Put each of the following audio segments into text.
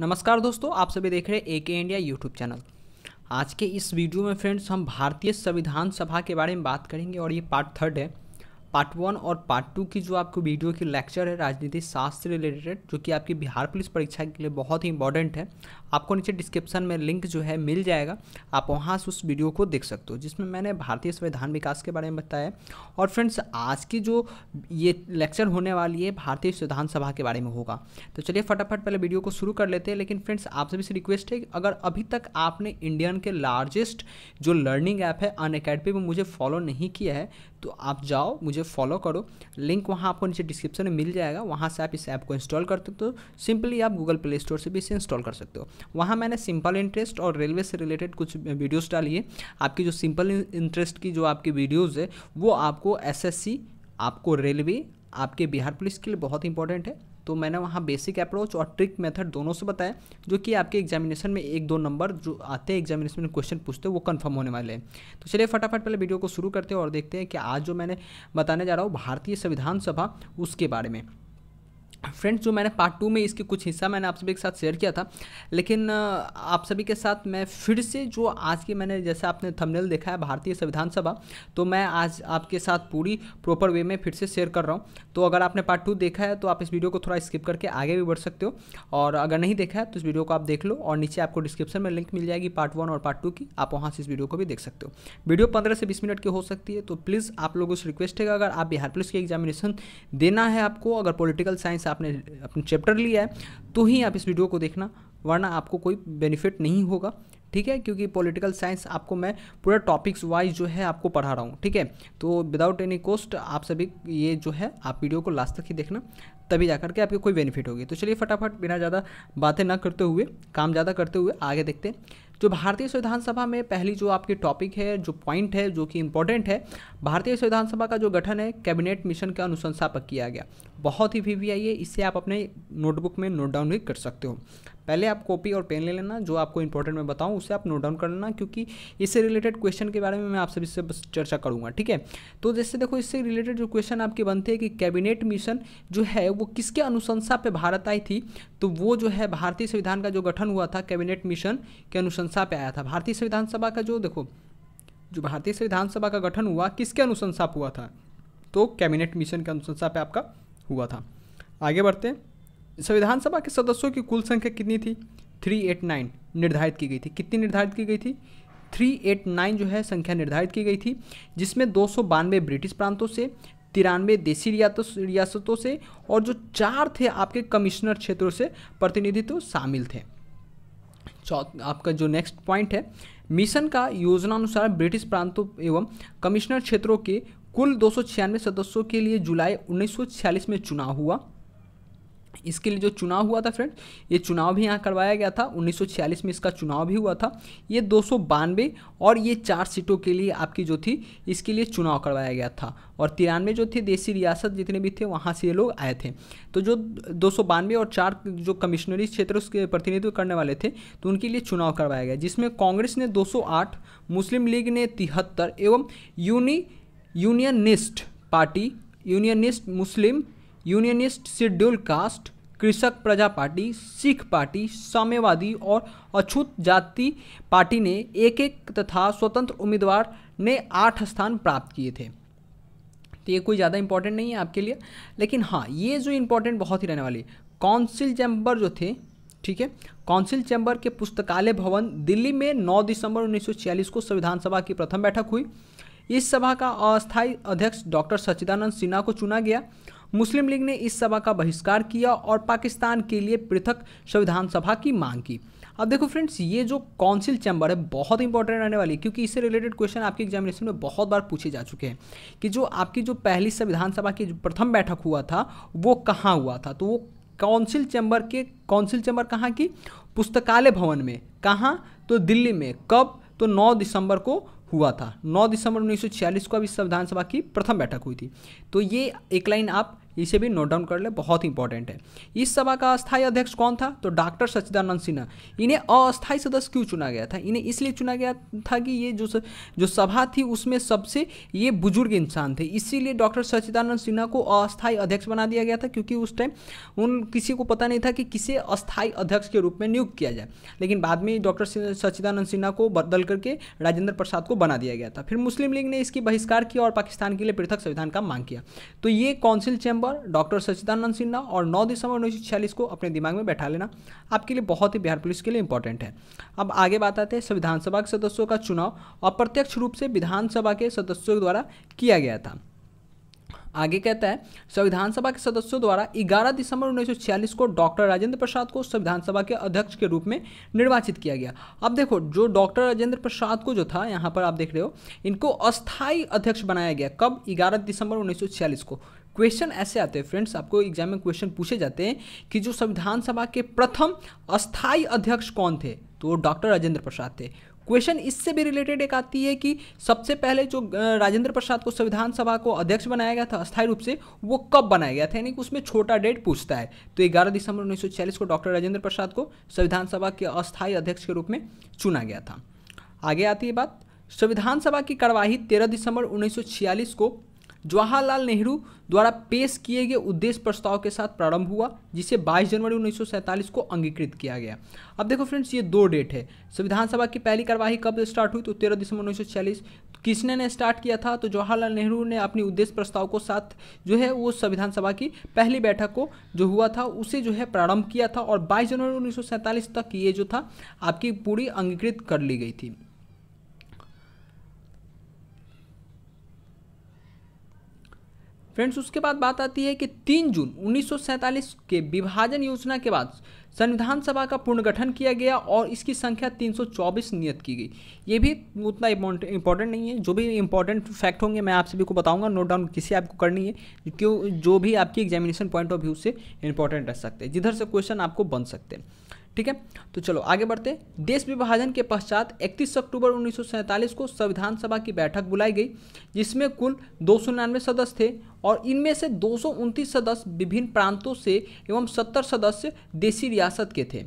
नमस्कार दोस्तों आप सभी देख रहे हैं ए के इंडिया यूट्यूब चैनल आज के इस वीडियो में फ्रेंड्स हम भारतीय संविधान सभा के बारे में बात करेंगे और ये पार्ट थर्ड है पार्ट वन और पार्ट टू की जो आपको वीडियो की लेक्चर है राजनीति शास्त्र रिलेटेड जो कि आपकी बिहार पुलिस परीक्षा के लिए बहुत ही इंपॉर्टेंट है आपको नीचे डिस्क्रिप्शन में लिंक जो है मिल जाएगा आप वहाँ से उस वीडियो को देख सकते हो जिसमें मैंने भारतीय संविधान विकास के बारे में बताया और फ्रेंड्स आज की जो ये लेक्चर होने वाली है भारतीय संविधान सभा के बारे में होगा तो चलिए फटाफट पहले वीडियो को शुरू कर लेते हैं लेकिन फ्रेंड्स आप सभी से रिक्वेस्ट है अगर अभी तक आपने इंडियन के लार्जेस्ट जो लर्निंग ऐप है अन अकेडमी में मुझे फॉलो नहीं किया है तो आप जाओ मुझे मुझे फॉलो करो लिंक वहाँ आपको नीचे डिस्क्रिप्शन में मिल जाएगा वहाँ से आप इस ऐप को इंस्टॉल कर सकते हो सिंपली आप गूगल प्ले स्टोर से भी इसे इंस्टॉल कर सकते हो वहाँ मैंने सिंपल इंटरेस्ट और रेलवे से रिलेटेड कुछ वीडियोज़ डाली है आपकी जो सिंपल इंटरेस्ट की जो आपकी वीडियोज़ है वो आपको एस आपको रेलवे आपके बिहार पुलिस के लिए बहुत इंपॉर्टेंट है तो मैंने वहाँ बेसिक अप्रोच और ट्रिक मेथड दोनों से बताया जो कि आपके एग्जामिनेशन में एक दो नंबर जो आते हैं एग्जामिनेशन में क्वेश्चन पूछते हैं वो कन्फर्म होने वाले हैं तो चलिए फटाफट पहले वीडियो को शुरू करते हैं और देखते हैं कि आज जो मैंने बताने जा रहा हूँ भारतीय संविधान सभा उसके बारे में फ्रेंड्स जो मैंने पार्ट टू में इसके कुछ हिस्सा मैंने आप सभी के साथ शेयर किया था लेकिन आप सभी के साथ मैं फिर से जो आज की मैंने जैसे आपने थंबनेल देखा है भारतीय संविधान सभा तो मैं आज आपके साथ पूरी प्रॉपर वे में फिर से शेयर कर रहा हूँ तो अगर आपने पार्ट टू देखा है तो आप इस वीडियो को थोड़ा स्किप करके आगे भी बढ़ सकते हो और अगर नहीं देखा है तो इस वीडियो को आप देख लो और नीचे आपको डिस्क्रिप्शन में लिंक मिल जाएगी पार्ट वन और पार्ट टू की आप वहाँ से इस वीडियो को भी देख सकते हो वीडियो पंद्रह से बीस मिनट की हो सकती है तो प्लीज़ आप लोगों से रिक्वेस्ट है अगर आप बिहार पुलिस की एग्जामिनेशन देना है आपको अगर पोलिटिकल साइंस आपने अपने चैप्टर लिया है तो ही आप इस वीडियो को देखना वरना आपको कोई बेनिफिट नहीं होगा ठीक है क्योंकि पॉलिटिकल साइंस आपको मैं पूरा टॉपिक्स वाइज जो है आपको पढ़ा रहा हूँ ठीक है तो विदाउट एनी कॉस्ट आप सभी ये जो है आप वीडियो को लास्ट तक ही देखना तभी जा करके आपके कोई बेनिफिट होगी तो चलिए फटाफट बिना ज़्यादा बातें ना करते हुए काम ज़्यादा करते हुए आगे देखते हैं जो भारतीय संविधान सभा में पहली जो आपकी टॉपिक है जो पॉइंट है जो कि इंपॉर्टेंट है भारतीय संविधान सभा का जो गठन है कैबिनेट मिशन के अनुशंसा पर किया गया बहुत ही वी वी आई है इससे आप अपने नोटबुक में नोट डाउन भी कर सकते हो पहले आप कॉपी और पेन ले लेना जो आपको इंपॉर्टेंट मैं बताऊं उसे आप नोट डाउन कर लेना क्योंकि इससे रिलेटेड क्वेश्चन के बारे में मैं आप सभी से बस चर्चा करूंगा ठीक है तो जैसे देखो इससे रिलेटेड जो क्वेश्चन आपके बनते हैं कि कैबिनेट मिशन जो है वो किसके अनुशंसा पे भारत आई थी तो वो जो है भारतीय संविधान का जो गठन हुआ था कैबिनेट मिशन के अनुशंसा अनुशंसा पे आया था भारतीय संविधान सभा का जो देखो जो भारतीय संविधान सभा का गठन हुआ किसके अनुशंसा पर हुआ था तो कैबिनेट मिशन के अनुशंसा पे आपका हुआ था आगे बढ़ते हैं संविधान सभा के सदस्यों की कुल संख्या कितनी थी 389 निर्धारित की गई थी कितनी निर्धारित की गई थी 389 जो है संख्या निर्धारित की गई थी जिसमें दो ब्रिटिश प्रांतों से तिरानवे देशी रियासतों से और जो चार थे आपके कमिश्नर क्षेत्रों से प्रतिनिधित्व शामिल थे आपका जो नेक्स्ट पॉइंट है मिशन का योजना अनुसार ब्रिटिश प्रांतों एवं कमिश्नर क्षेत्रों के कुल दो सदस्यों के लिए जुलाई 1946 में चुनाव हुआ इसके लिए जो चुनाव हुआ था फ्रेंड ये चुनाव भी यहाँ करवाया गया था 1946 में इसका चुनाव भी हुआ था ये दो और ये चार सीटों के लिए आपकी जो थी इसके लिए चुनाव करवाया गया था और तिरानवे जो थे देसी रियासत जितने भी थे वहाँ से ये लोग आए थे तो जो दो और चार जो कमिश्नरी क्षेत्र उसके प्रतिनिधित्व करने वाले थे तो उनके लिए चुनाव करवाया गया जिसमें कांग्रेस ने 208 मुस्लिम लीग ने तिहत्तर एवं uni unionist party unionist Muslim unionist schedule caste Krishak Praja party Sikh party साम्यवादी और अछूत जाति पार्टी ने एक एक तथा स्वतंत्र उम्मीदवार ने आठ स्थान प्राप्त किए थे तो ये कोई ज़्यादा इंपॉर्टेंट नहीं है आपके लिए लेकिन हाँ ये जो इम्पोर्टेंट बहुत ही रहने वाली काउंसिल चैम्बर जो थे ठीक है काउंसिल चैम्बर के पुस्तकालय भवन दिल्ली में 9 दिसंबर 1946 को संविधान सभा की प्रथम बैठक हुई इस सभा का अस्थायी अध्यक्ष डॉक्टर सच्चिदानंद सिन्हा को चुना गया मुस्लिम लीग ने इस सभा का बहिष्कार किया और पाकिस्तान के लिए पृथक संविधान सभा की मांग की अब देखो फ्रेंड्स ये जो काउंसिल चैम्बर है बहुत इंपॉर्टेंट रहने वाली है क्योंकि इससे रिलेटेड क्वेश्चन आपके एग्जामिनेशन में बहुत बार पूछे जा चुके हैं कि जो आपकी जो पहली संविधान सभा की प्रथम बैठक हुआ था वो कहाँ हुआ था तो वो काउंसिल चैम्बर के काउंसिल चैम्बर कहाँ की पुस्तकालय भवन में कहाँ तो दिल्ली में कब तो 9 दिसंबर को हुआ था 9 दिसंबर 1946 को अभी संविधान सभा की प्रथम बैठक हुई थी तो ये एक लाइन आप इसे भी नोट डाउन कर ले बहुत इंपॉर्टेंट है इस सभा का अस्थायी अध्यक्ष कौन था तो डॉक्टर सच्चिदानंद सिन्हा इन्हें अस्थायी सदस्य क्यों चुना गया था इन्हें इसलिए चुना गया था कि ये जो जो सभा थी उसमें सबसे ये बुजुर्ग इंसान थे इसीलिए डॉक्टर सच्चिदानंद सिन्हा को अस्थायी अध्यक्ष बना दिया गया था क्योंकि उस टाइम उन किसी को पता नहीं था कि किसे अस्थायी अध्यक्ष के रूप में नियुक्त किया जाए लेकिन बाद में डॉक्टर सच्चिदानंद सिन्हा को बदल करके राजेंद्र प्रसाद को बना दिया गया था फिर मुस्लिम लीग ने इसकी बहिष्कार किया और पाकिस्तान के लिए पृथक संविधान का मांग किया तो ये council chamber November doctor Sachidanand Sinha और 9 दिसंबर उन्नीस को अपने दिमाग में बैठा लेना आपके लिए बहुत ही बिहार पुलिस के लिए इंपॉर्टेंट है अब आगे बात आते हैं संविधान सभा के सदस्यों का चुनाव अप्रत्यक्ष रूप से विधानसभा के सदस्यों द्वारा किया गया था आगे कहता है संविधान सभा के सदस्यों द्वारा 11 दिसंबर 1946 को डॉक्टर राजेंद्र प्रसाद को संविधान सभा के अध्यक्ष के रूप में निर्वाचित किया गया अब देखो जो डॉक्टर राजेंद्र प्रसाद को जो था यहाँ पर आप देख रहे हो इनको अस्थाई अध्यक्ष बनाया गया कब 11 दिसंबर 1946 को क्वेश्चन ऐसे आते हैं फ्रेंड्स आपको एग्जाम में क्वेश्चन पूछे जाते हैं कि जो संविधान सभा के प्रथम अस्थाई अध्यक्ष कौन थे तो वो डॉक्टर राजेंद्र प्रसाद थे क्वेश्चन इससे भी रिलेटेड एक आती है कि सबसे पहले जो राजेंद्र प्रसाद को संविधान सभा को अध्यक्ष बनाया गया था अस्थायी रूप से वो कब बनाया गया था यानी कि उसमें छोटा डेट पूछता है तो 11 दिसंबर 1940 को डॉक्टर राजेंद्र प्रसाद को संविधान सभा के अस्थायी अध्यक्ष के रूप में चुना गया था आगे आती है बात संविधान सभा की कार्यवाही तेरह दिसंबर 1946 को जवाहरलाल नेहरू द्वारा पेश किए गए उद्देश्य प्रस्ताव के साथ प्रारंभ हुआ जिसे 22 जनवरी उन्नीस को अंगीकृत किया गया अब देखो फ्रेंड्स ये दो डेट है संविधान सभा की पहली कार्यवाही कब स्टार्ट हुई तो तेरह दिसंबर उन्नीस किसने ने स्टार्ट किया था तो जवाहरलाल नेहरू ने अपनी उद्देश्य प्रस्ताव को साथ जो है वो संविधान सभा की पहली बैठक को जो हुआ था उसे जो है प्रारंभ किया था और बाईस जनवरी उन्नीस तक ये जो था आपकी पूरी अंगीकृत कर ली गई थी फ्रेंड्स उसके बाद बात आती है कि 3 जून 1947 के विभाजन योजना के बाद संविधान सभा का पुनर्गठन किया गया और इसकी संख्या 324 नियत की गई ये भी उतना इम्पोर्टेंट नहीं है जो भी इम्पोर्टेंट फैक्ट होंगे मैं आप सभी को बताऊंगा नोट डाउन किसी आपको करनी है क्यों जो भी आपकी एग्जामिनेशन पॉइंट ऑफ व्यू से इंपॉर्टेंट रह सकते हैं जिधर से क्वेश्चन आपको बन सकते हैं ठीक है तो चलो आगे बढ़ते देश विभाजन के पश्चात 31 अक्टूबर उन्नीस को संविधान सभा की बैठक बुलाई गई जिसमें कुल दो सदस्य थे और इनमें से दो सदस्य विभिन्न प्रांतों से एवं सत्तर सदस्य देसी रियासत के थे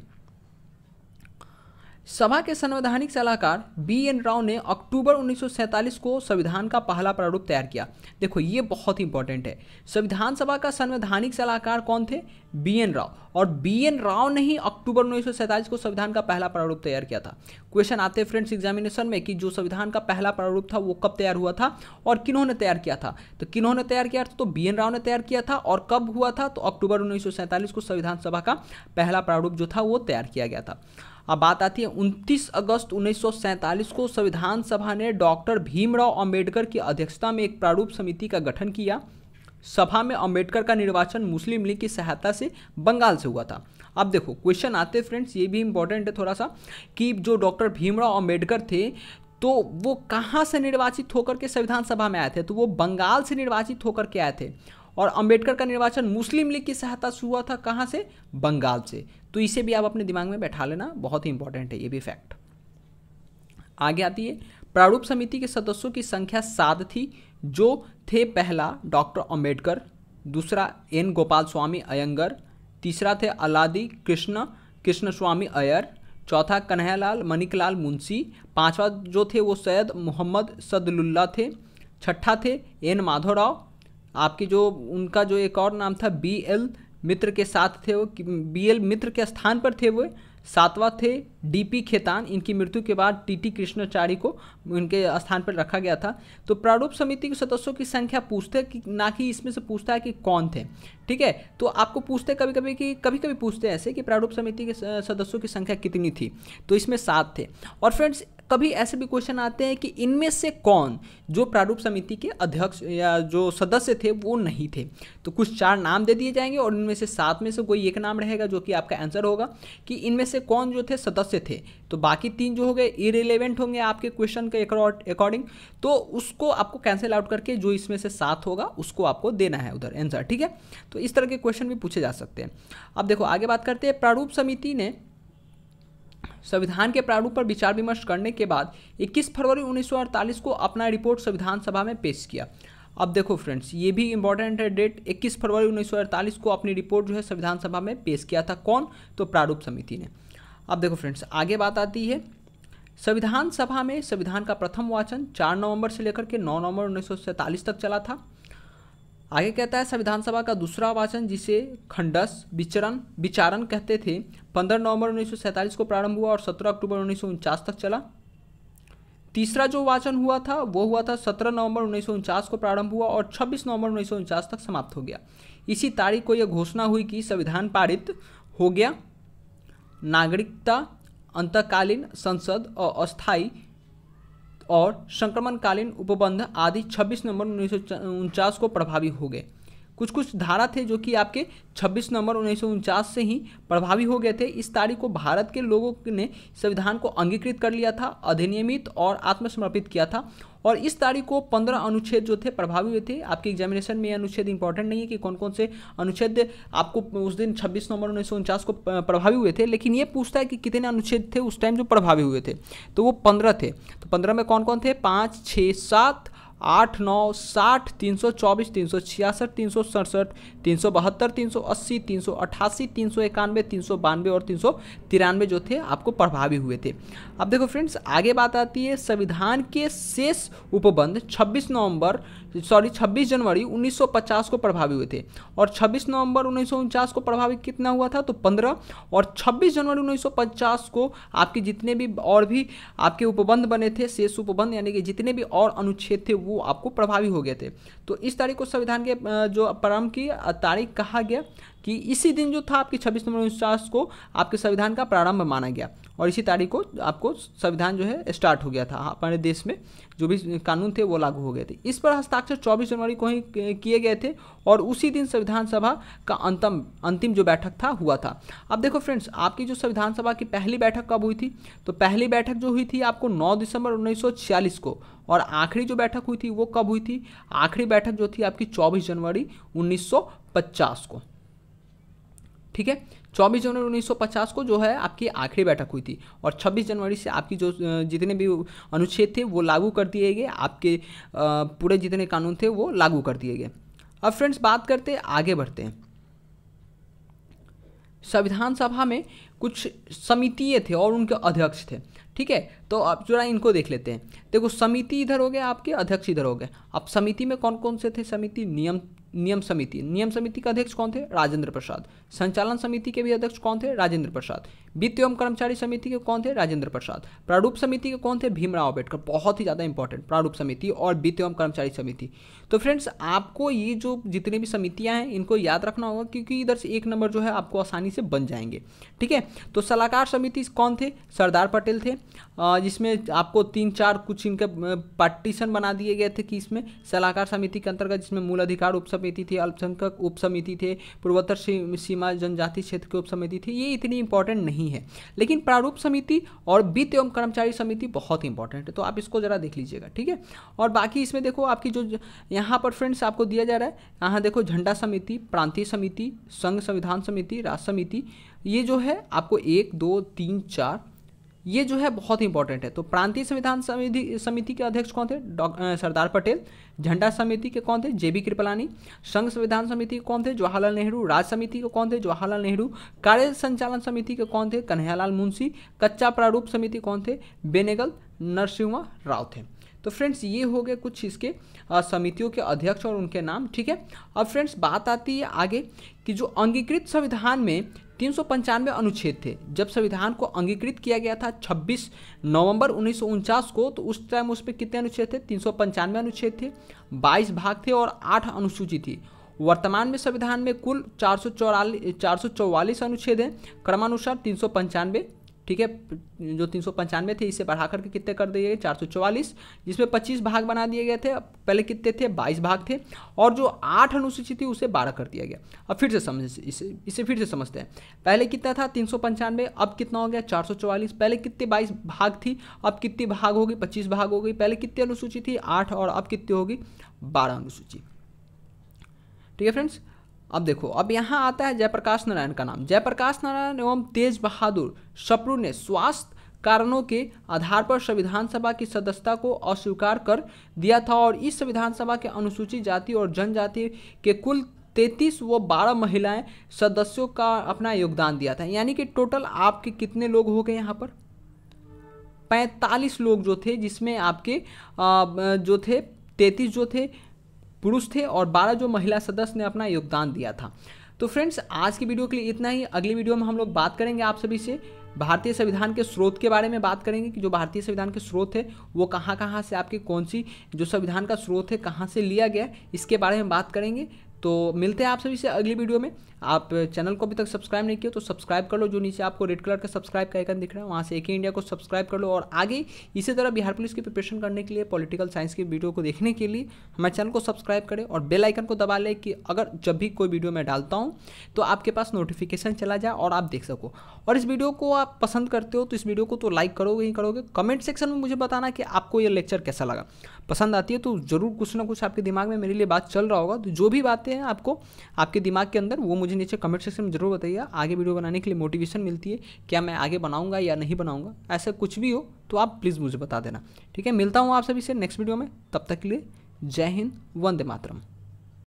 सभा के संवैधानिक सलाहकार बी एन राव ने अक्टूबर 1947 को संविधान का पहला प्रारूप तैयार किया देखो ये बहुत इंपॉर्टेंट है संविधान सभा का संवैधानिक सलाहकार कौन थे बी एन राव और बी एन राव ने ही अक्टूबर 1947 को संविधान का पहला प्रारूप तैयार किया था क्वेश्चन आते हैं फ्रेंड्स एग्जामिनेशन में कि जो संविधान का पहला प्रारूप था वो कब तैयार हुआ था और किन्होंने तैयार किया था तो किन्होंने तैयार किया था तो बी एन राव ने तैयार किया था और कब हुआ था तो अक्टूबर उन्नीस को संविधान सभा का पहला प्रारूप जो था वो तैयार किया गया था अब बात आती है 29 अगस्त 1947 को संविधान सभा ने डॉक्टर भीमराव अंबेडकर की अध्यक्षता में एक प्रारूप समिति का गठन किया सभा में अंबेडकर का निर्वाचन मुस्लिम लीग की सहायता से बंगाल से हुआ था अब देखो क्वेश्चन आते फ्रेंड्स ये भी इम्पोर्टेंट है थोड़ा सा कि जो डॉक्टर भीमराव अम्बेडकर थे तो वो कहाँ से निर्वाचित होकर के संविधान सभा में आए थे तो वो बंगाल से निर्वाचित होकर के आए थे और अंबेडकर का निर्वाचन मुस्लिम लीग की सहायता से हुआ था कहाँ से बंगाल से तो इसे भी आप अपने दिमाग में बैठा लेना बहुत ही इंपॉर्टेंट है ये भी फैक्ट आगे आती है प्रारूप समिति के सदस्यों की संख्या सात थी जो थे पहला डॉक्टर अम्बेडकर दूसरा एन गोपाल स्वामी अयंगर तीसरा थे अलादी कृष्ण कृष्ण स्वामी अयर चौथा कन्हैयालाल मणिकलाल मुंशी पांचवा जो थे वो सैयद मोहम्मद सदलुल्ला थे छठा थे एन माधोराव आपके जो उनका जो एक और नाम था बी एल मित्र के साथ थे वो बीएल मित्र के स्थान पर थे वो सातवां थे डीपी खेतान इनकी मृत्यु के बाद टीटी कृष्णाचारी को उनके स्थान पर रखा गया था तो प्रारूप समिति के सदस्यों की संख्या पूछते कि ना कि इसमें से पूछता है कि कौन थे ठीक है तो आपको पूछते कभी कभी कि कभी कभी पूछते हैं ऐसे कि प्रारूप समिति के सदस्यों की संख्या कितनी थी तो इसमें सात थे और फ्रेंड्स कभी ऐसे भी क्वेश्चन आते हैं कि इनमें से कौन जो प्रारूप समिति के अध्यक्ष या जो सदस्य थे वो नहीं थे तो कुछ चार नाम दे दिए जाएंगे और इनमें से सात में से कोई एक नाम रहेगा जो कि आपका आंसर होगा कि इनमें से कौन जो थे सदस्य थे तो बाकी तीन जो हो गए इरेलीवेंट होंगे आपके क्वेश्चन के अकॉर्डिंग तो उसको आपको कैंसिल आउट करके जो इसमें से सात होगा उसको आपको देना है उधर आंसर ठीक है तो इस तरह के क्वेश्चन भी पूछे जा सकते हैं अब देखो आगे बात करते हैं प्रारूप समिति ने संविधान के प्रारूप पर विचार विमर्श करने के बाद 21 फरवरी 1948 को अपना रिपोर्ट संविधान सभा में पेश किया अब देखो फ्रेंड्स ये भी इंपॉर्टेंट है डेट 21 फरवरी 1948 को अपनी रिपोर्ट जो है संविधान सभा में पेश किया था कौन तो प्रारूप समिति ने अब देखो फ्रेंड्स आगे बात आती है संविधान सभा में संविधान का प्रथम वाचन 4 नवंबर से लेकर के 9 नवंबर उन्नीस तक चला था आगे कहता है संविधान सभा का दूसरा वाचन जिसे खंडस विचरण विचारण कहते थे 15 नवंबर 1947 को प्रारंभ हुआ और 17 अक्टूबर उन्नीस तक चला तीसरा जो वाचन हुआ था वो हुआ था 17 नवंबर उन्नीस को प्रारंभ हुआ और 26 नवंबर उन्नीस तक समाप्त हो गया इसी तारीख को यह घोषणा हुई कि संविधान पारित हो गया नागरिकता अंतकालीन संसद और अस्थायी और संक्रमणकालीन उपबंध आदि 26 नवंबर उन्नीस को प्रभावी हो गए कुछ कुछ धारा थे जो कि आपके 26 नवंबर उन्नीस से ही प्रभावी हो गए थे इस तारीख को भारत के लोगों ने संविधान को अंगीकृत कर लिया था अधिनियमित और आत्मसमर्पित किया था और इस तारीख को पंद्रह अनुच्छेद जो थे प्रभावी हुए थे आपके एग्जामिनेशन में अनुच्छेद इंपॉर्टेंट नहीं है कि कौन कौन से अनुच्छेद आपको उस दिन छब्बीस नवंबर उन्नीस को प्रभावी हुए थे लेकिन ये पूछता है कि कितने अनुच्छेद थे उस टाइम जो प्रभावी हुए थे तो वो पंद्रह थे तो पंद्रह में कौन कौन थे पाँच छः सात आठ नौ साठ तीन सौ चौबीस तीन सौ छियासठ तीन सौ सड़सठ तीन सौ बहत्तर तीन सौ अस्सी तीन सौ अट्ठासी तीन सौ इक्यानवे तीन सौ बानवे और तीन सौ तिरानवे जो थे आपको प्रभावी हुए थे अब देखो फ्रेंड्स आगे बात आती है संविधान के शेष उपबंध छब्बीस नवंबर सॉरी 26 जनवरी 1950 को प्रभावी हुए थे और 26 नवंबर उन्नीस को प्रभावी कितना हुआ था तो 15 और 26 जनवरी 1950 को आपके जितने भी और भी आपके उपबंध बने थे शेष उपबंध यानी कि जितने भी और अनुच्छेद थे वो वो आपको प्रभावी हो गए थे तो इस तारीख को संविधान के जो प्रारंभ की तारीख कहा गया कि इसी दिन जो था आपकी छब्बीस नवंबर उन्नीस को आपके संविधान का प्रारंभ माना गया और इसी तारीख को आपको संविधान जो है स्टार्ट हो गया था हाँ, अपने देश में जो भी कानून थे वो लागू हो गए थे इस पर हस्ताक्षर 24 जनवरी को ही किए गए थे और उसी दिन संविधान सभा का अंतम अंतिम जो बैठक था हुआ था अब देखो फ्रेंड्स आपकी जो संविधान सभा की पहली बैठक कब हुई थी तो पहली बैठक जो हुई थी आपको नौ दिसंबर उन्नीस को और आखिरी जो बैठक हुई थी वो कब हुई थी आखिरी बैठक जो थी आपकी 24 जनवरी 1950 को ठीक है 24 जनवरी 1950 को जो है आपकी आखिरी बैठक हुई थी और 26 जनवरी से आपकी जो जितने भी अनुच्छेद थे वो लागू कर दिए गए आपके पूरे जितने कानून थे वो लागू कर दिए गए अब फ्रेंड्स बात करते आगे बढ़ते हैं संविधान सभा में कुछ समितीय थे और उनके अध्यक्ष थे ठीक है तो अब जरा इनको देख लेते हैं देखो समिति इधर हो गए आपके अध्यक्ष इधर हो गए अब समिति में कौन कौन से थे समिति नियम नियम समिति नियम समिति के अध्यक्ष कौन थे राजेंद्र प्रसाद संचालन समिति के भी अध्यक्ष कौन थे राजेंद्र प्रसाद वित्त एवं कर्मचारी समिति के कौन थे राजेंद्र प्रसाद प्रारूप समिति के कौन थे भीमराव अम्बेडकर बहुत ही ज़्यादा इंपॉर्टेंट प्रारूप समिति और वित्त एवं कर्मचारी समिति तो फ्रेंड्स आपको ये जो जितने भी समितियाँ हैं इनको याद रखना होगा क्योंकि इधर से एक नंबर जो है आपको आसानी से बन जाएंगे ठीक है तो सलाहकार समिति कौन थे सरदार पटेल थे जिसमें आपको तीन चार कुछ इनके पार्टीशन बना दिए गए थे कि इसमें सलाहकार समिति के अंतर्गत जिसमें मूल अधिकार उप समिति थी अल्पसंख्यक उप समिति थे पूर्वोत्तर सीमा जनजाति क्षेत्र की उप समिति थी ये इतनी इंपॉर्टेंट नहीं नहीं है लेकिन प्रारूप समिति और वित्त एवं कर्मचारी समिति बहुत इंपॉर्टेंट है तो आप इसको ज़रा देख लीजिएगा ठीक है और बाकी इसमें देखो आपकी जो यहाँ पर फ्रेंड्स आपको दिया जा रहा है यहाँ देखो झंडा समिति प्रांतीय समिति संघ संविधान समिति राज समिति ये जो है आपको एक दो तीन चार ये जो है बहुत इंपॉर्टेंट है तो प्रांतीय संविधान समिति समिति के अध्यक्ष कौन थे सरदार पटेल झंडा समिति के कौन थे जे बी कृपलानी संघ संविधान समिति के कौन थे जवाहरलाल नेहरू राज समिति के कौन थे जवाहरलाल नेहरू कार्य संचालन समिति के कौन थे कन्हैयालाल मुंशी कच्चा प्रारूप समिति कौन थे बेनेगल नरसिम्हा राव थे तो फ्रेंड्स ये हो गए कुछ इसके समितियों के अध्यक्ष और उनके नाम ठीक है अब फ्रेंड्स बात आती है आगे कि जो अंगीकृत संविधान में तीन अनुच्छेद थे जब संविधान को अंगीकृत किया गया था 26 नवंबर उन्नीस को तो उस टाइम उस पर कितने अनुच्छेद थे तीन अनुच्छेद थे 22 भाग थे और 8 अनुसूची थी वर्तमान में संविधान में कुल चार सौ अनुच्छेद हैं क्रमानुसार तीन ठीक है जो तीन सौ पंचानवे थे इसे बढ़ा करके कितने कर दिए गए चार सौ चौवालीस जिसमें पच्चीस भाग बना दिए गए थे पहले कितने थे बाईस भाग थे और जो आठ अनुसूची थी उसे बारह कर दिया गया अब फिर से समझ इसे इसे फिर से समझते हैं पहले कितना था तीन सौ पंचानवे अब कितना हो गया चार सौ चौवालीस पहले कितने बाईस भाग थी अब कितनी भाग होगी पच्चीस भाग हो गई पहले कितनी अनुसूची थी आठ और अब कितनी होगी बारह अनुसूची ठीक है फ्रेंड्स अब देखो अब यहाँ आता है जयप्रकाश नारायण का नाम जयप्रकाश नारायण एवं तेज बहादुर सप्रू ने स्वास्थ्य कारणों के आधार पर संविधान सभा की सदस्यता को अस्वीकार कर दिया था और इस संविधान सभा के अनुसूचित जाति और जनजाति के कुल तैंतीस व बारह महिलाएं सदस्यों का अपना योगदान दिया था यानी कि टोटल आपके कितने लोग हो गए यहाँ पर पैंतालीस लोग जो थे जिसमें आपके जो थे तैतीस जो थे पुरुष थे और बारह जो महिला सदस्य ने अपना योगदान दिया था तो फ्रेंड्स आज की वीडियो के लिए इतना ही अगली वीडियो में हम लोग बात करेंगे आप सभी से भारतीय संविधान के स्रोत के बारे में बात करेंगे कि जो भारतीय संविधान के स्रोत है वो कहाँ कहाँ से आपकी कौन सी जो संविधान का स्रोत है कहाँ से लिया गया इसके बारे में बात करेंगे तो मिलते हैं आप सभी से अगली वीडियो में आप चैनल को अभी तक सब्सक्राइब नहीं किया तो सब्सक्राइब कर लो जो नीचे आपको रेड कलर का सब्सक्राइब का आइकन दिख रहा है वहाँ से एक इंडिया को सब्सक्राइब कर लो और आगे इसी तरह बिहार पुलिस की प्रिपरेशन करने के लिए पॉलिटिकल साइंस की वीडियो को देखने के लिए हमारे चैनल को सब्सक्राइब करें और बेल आइकन को दबा लें कि अगर जब भी कोई वीडियो मैं डालता हूँ तो आपके पास नोटिफिकेशन चला जाए और आप देख सको और इस वीडियो को आप पसंद करते हो तो इस वीडियो को तो लाइक करोगे ही करोगे कमेंट सेक्शन में मुझे बताना कि आपको यह लेक्चर कैसा लगा पसंद आती है तो ज़रूर कुछ ना कुछ आपके दिमाग में मेरे लिए बात चल रहा होगा तो जो भी बातें हैं आपको आपके दिमाग के अंदर वो मुझे मुझे नीचे कमेंट सेक्शन में जरूर बताइए आगे वीडियो बनाने के लिए मोटिवेशन मिलती है क्या मैं आगे बनाऊंगा या नहीं बनाऊंगा ऐसा कुछ भी हो तो आप प्लीज़ मुझे बता देना ठीक है मिलता हूँ आप सभी से नेक्स्ट वीडियो में तब तक के लिए जय हिंद वंदे मातरम